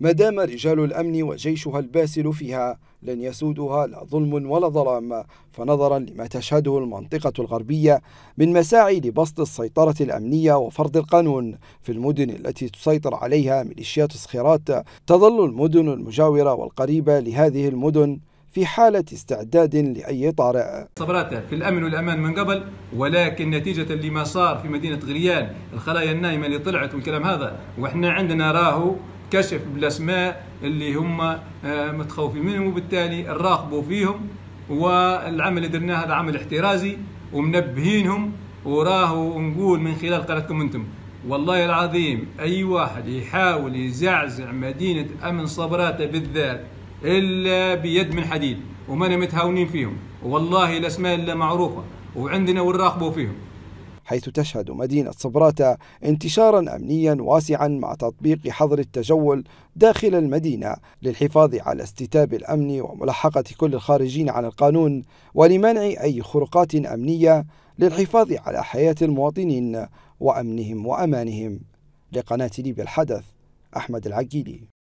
ما دام رجال الأمن وجيشها الباسل فيها لن يسودها لا ظلم ولا ظلام فنظرا لما تشهده المنطقة الغربية من مساعي لبسط السيطرة الأمنية وفرض القانون في المدن التي تسيطر عليها ميليشيات الصخيرات تظل المدن المجاورة والقريبة لهذه المدن في حالة استعداد لأي طارئ صبراتها في الأمن والأمان من قبل ولكن نتيجة لما صار في مدينة غريان الخلايا النايمة اللي طلعت والكلام هذا وإحنا عندنا راهو كشف بالاسماء اللي هم آه، متخوفين منهم وبالتالي نراقبوا فيهم والعمل اللي درناه هذا عمل احترازي ومنبهينهم وراه نقول من خلال قناتكم انتم والله العظيم اي واحد يحاول يزعزع مدينه امن صبراته بالذات الا بيد من حديد ومنا متهاونين فيهم والله الاسماء الا معروفه وعندنا ونراقبوا فيهم حيث تشهد مدينة صبراتة انتشارا أمنيا واسعا مع تطبيق حظر التجول داخل المدينة للحفاظ على استتاب الأمن وملاحقة كل الخارجين عن القانون ولمنع أي خروقات أمنية للحفاظ على حياة المواطنين وأمنهم وأمانهم لقناة ليبيا الحدث أحمد العقيلي